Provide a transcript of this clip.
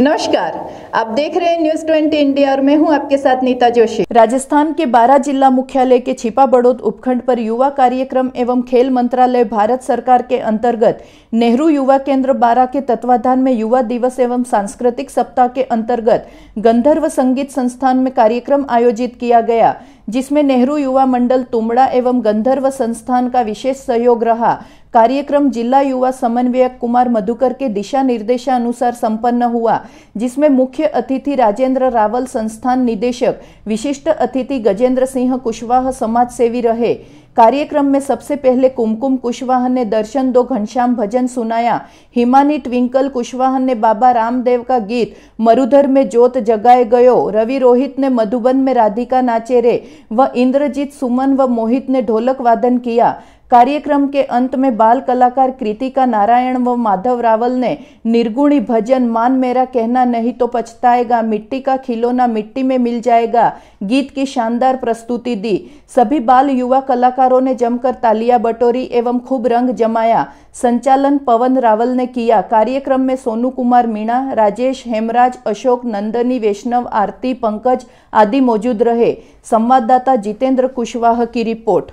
नमस्कार आप देख रहे हैं न्यूज 20 इंडिया और मैं हूं आपके साथ नीता जोशी राजस्थान के बारह जिला मुख्यालय के छिपा बड़ोद उपखंड पर युवा कार्यक्रम एवं खेल मंत्रालय भारत सरकार के अंतर्गत नेहरू युवा केंद्र बारह के तत्वाधान में युवा दिवस एवं सांस्कृतिक सप्ताह के अंतर्गत गंधर्व संगीत संस्थान में कार्यक्रम आयोजित किया गया जिसमें नेहरू युवा मंडल तुमड़ा एवं गंधर्व संस्थान का विशेष सहयोग रहा कार्यक्रम जिला युवा समन्वयक कुमार मधुकर के दिशा निर्देशानुसार संपन्न हुआ जिसमें मुख्य अतिथि राजेंद्र रावल संस्थान निदेशक विशिष्ट अतिथि गजेंद्र सिंह कुशवाह समाज सेवी रहे कार्यक्रम में सबसे पहले कुमकुम कुशवाहा ने दर्शन दो घनश्याम भजन सुनाया हिमानी ट्विंकल कुशवाहा ने बाबा रामदेव का गीत मरुधर में जोत जगाए गयो रवि रोहित ने मधुबन में राधिका नाचे रे व इंद्रजीत सुमन व मोहित ने ढोलक वादन किया कार्यक्रम के अंत में बाल कलाकार कृतिका नारायण व माधव रावल ने निर्गुणी भजन मान मेरा कहना नहीं तो पछताएगा मिट्टी का खिलौना मिट्टी में मिल जाएगा गीत की शानदार प्रस्तुति दी सभी बाल युवा कलाकारों ने जमकर तालियां बटोरी एवं खूब रंग जमाया संचालन पवन रावल ने किया कार्यक्रम में सोनू कुमार मीणा राजेश हेमराज अशोक नंदनी वैष्णव आरती पंकज आदि मौजूद रहे संवाददाता जितेंद्र कुशवाह की रिपोर्ट